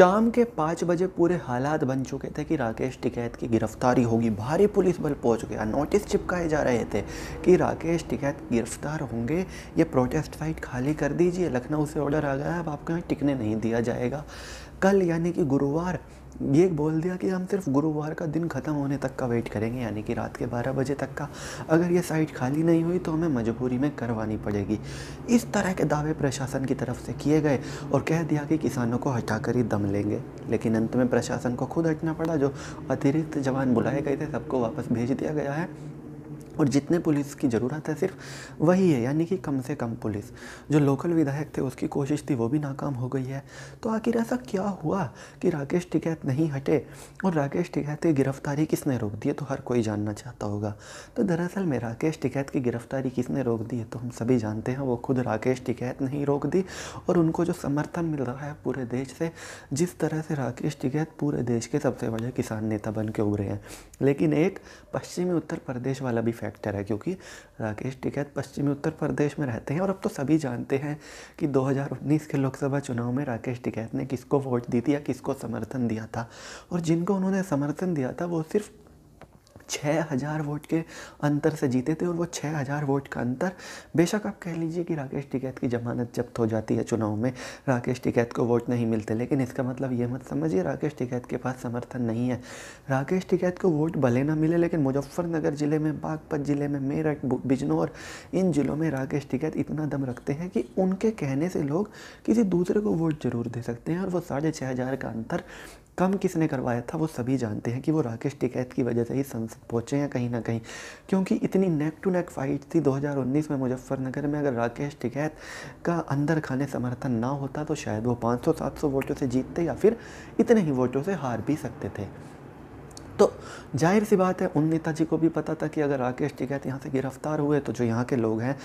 शाम के पाँच बजे पूरे हालात बन चुके थे कि राकेश टिकैत की गिरफ्तारी होगी भारी पुलिस बल पहुंच गया नोटिस चिपकाए जा रहे थे कि राकेश टिकैत गिरफ्तार होंगे ये प्रोटेस्ट साइट खाली कर दीजिए लखनऊ से ऑर्डर आ गया है अब आपको यहाँ टिकने नहीं दिया जाएगा कल यानी कि गुरुवार ये बोल दिया कि हम सिर्फ गुरुवार का दिन ख़त्म होने तक का वेट करेंगे यानी कि रात के 12 बजे तक का अगर ये साइट खाली नहीं हुई तो हमें मजबूरी में करवानी पड़ेगी इस तरह के दावे प्रशासन की तरफ से किए गए और कह दिया कि किसानों को हटाकर ही दम लेंगे लेकिन अंत में प्रशासन को खुद हटना पड़ा जो अतिरिक्त जवान बुलाए गए थे सबको वापस भेज दिया गया है और जितने पुलिस की ज़रूरत है सिर्फ वही है यानी कि कम से कम पुलिस जो लोकल विधायक थे उसकी कोशिश थी वो भी नाकाम हो गई है तो आखिर ऐसा क्या हुआ कि राकेश टिकैत नहीं हटे और राकेश टिकैत की गिरफ्तारी किसने रोक दी है तो हर कोई जानना चाहता होगा तो दरअसल में राकेश टिकैत की गिरफ्तारी किसने रोक दी है तो हम सभी जानते हैं वो खुद राकेश टिकैत नहीं रोक दी और उनको जो समर्थन मिल रहा है पूरे देश से जिस तरह से राकेश टिकैत पूरे देश के सबसे बड़े किसान नेता बन के उभरे हैं लेकिन एक पश्चिमी उत्तर प्रदेश वाला भी फैक्टर है क्योंकि राकेश टिकैत पश्चिमी उत्तर प्रदेश में रहते हैं और अब तो सभी जानते हैं कि 2019 के लोकसभा चुनाव में राकेश टिकैत ने किसको वोट दी थी या किसको समर्थन दिया था और जिनको उन्होंने समर्थन दिया था वो सिर्फ छः हज़ार वोट के अंतर से जीते थे और वो छः हज़ार वोट का अंतर बेशक आप कह लीजिए कि राकेश टिकैत की जमानत जब्त हो जाती है चुनाव में राकेश टिकैत को वोट नहीं मिलते लेकिन इसका मतलब ये मत समझिए राकेश टिकैत के पास समर्थन नहीं है राकेश टिकैत को वोट भले ना मिले लेकिन मुजफ्फरनगर ज़िले में बागपत ज़िले में मेरठ बिजनौर इन ज़िलों में राकेश टिकैत इतना दम रखते हैं कि उनके कहने से लोग किसी दूसरे को वोट ज़रूर दे सकते हैं और वो साढ़े छः हज़ार का अंतर कम किसने करवाया था वो सभी जानते हैं कि वो राकेश टिकैत की वजह से ही संसद पहुँचे हैं कहीं ना कहीं क्योंकि इतनी नेक टू नेक फाइट थी 2019 में मुजफ्फरनगर में अगर राकेश टिकैत का अंदर खाने समर्थन ना होता तो शायद वो 500-700 वोटों से जीतते या फिर इतने ही वोटों से हार भी सकते थे तो जाहिर सी बात है उन नेताजी को भी पता था कि अगर राकेश टिकैत यहाँ से गिरफ्तार हुए तो जो यहाँ के लोग हैं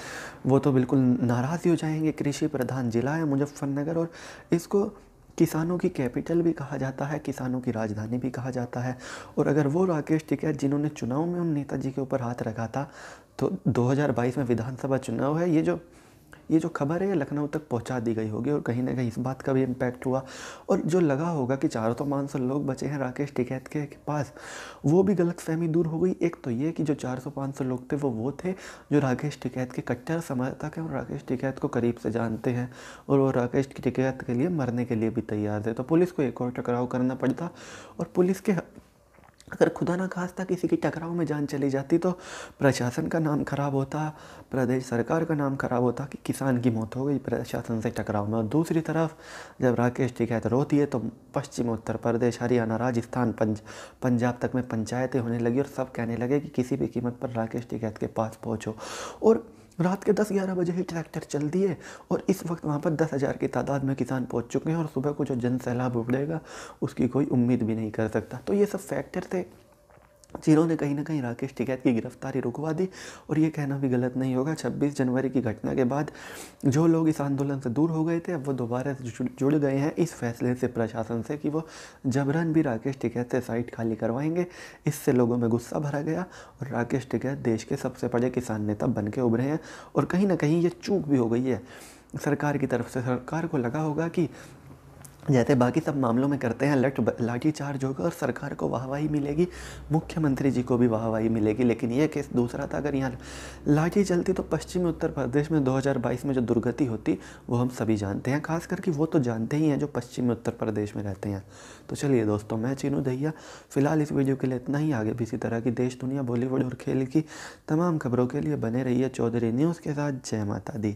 वो तो बिल्कुल नाराज़ ही हो जाएंगे कृषि प्रधान जिला है मुजफ्फरनगर और इसको किसानों की कैपिटल भी कहा जाता है किसानों की राजधानी भी कहा जाता है और अगर वो राकेश टिकैत जिन्होंने चुनाव में उन नेताजी के ऊपर हाथ रखा था तो 2022 में विधानसभा चुनाव है ये जो ये जो खबर है लखनऊ तक पहुंचा दी गई होगी और कहीं ना कहीं इस बात का भी इम्पैक्ट हुआ और जो लगा होगा कि चारों सौ पाँच सौ लोग बचे हैं राकेश टिकैत के पास वो भी गलत फहमी दूर हो गई एक तो ये कि जो चार सौ पाँच सौ लोग थे वो वो थे जो राकेश टिकैत के कट्टर समर्थक हैं और राकेश टिकैत को करीब से जानते हैं और वो राकेश टिकैत के लिए मरने के लिए भी तैयार थे तो पुलिस को एक और टकराव करना पड़ता और पुलिस के अगर खुदा ना खास्ता किसी की टकराव में जान चली जाती तो प्रशासन का नाम खराब होता प्रदेश सरकार का नाम खराब होता कि किसान की मौत हो गई प्रशासन से टकराव में और दूसरी तरफ जब राकेश टिकैत रोती है तो पश्चिम उत्तर प्रदेश हरियाणा राजस्थान पंज पंजाब तक में पंचायतें होने लगी और सब कहने लगे कि किसी भी कीमत पर राकेश टिकैत के पास पहुँचो और रात के 10-11 बजे ही ट्रैक्टर चल दिए और इस वक्त वहाँ पर दस हज़ार की तादाद में किसान पहुँच चुके हैं और सुबह को जो जन सैलाब उगड़ेगा उसकी कोई उम्मीद भी नहीं कर सकता तो ये सब फैक्टर थे जिन्होंने कहीं ना कहीं राकेश टिकैत की गिरफ्तारी रुकवा दी और ये कहना भी गलत नहीं होगा 26 जनवरी की घटना के बाद जो लोग इस आंदोलन से दूर हो गए थे अब वो दोबारा जुड़ गए हैं इस फैसले से प्रशासन से कि वो जबरन भी राकेश टिकैत से साइट खाली करवाएंगे इससे लोगों में गुस्सा भरा गया और राकेश टिकैत देश के सबसे बड़े किसान नेता बन के उभरे हैं और कहीं ना कहीं ये चूक भी हो गई है सरकार की तरफ से सरकार को लगा होगा कि जैसे बाकी सब मामलों में करते हैं लट लाठीचार्ज होगा और सरकार को वाहवाही मिलेगी मुख्यमंत्री जी को भी वाहवाही मिलेगी लेकिन यह केस दूसरा था अगर यहाँ लाठी चलती तो पश्चिमी उत्तर प्रदेश में 2022 में जो दुर्गति होती वो हम सभी जानते हैं खास करके वो तो जानते ही हैं जो पश्चिमी उत्तर प्रदेश में रहते हैं तो चलिए दोस्तों मैं चीनू दहिया फिलहाल इस वीडियो के लिए इतना ही आगे भी इसी तरह की देश दुनिया बॉलीवुड और खेल की तमाम खबरों के लिए बने रही चौधरी न्यूज़ के साथ जय माता दी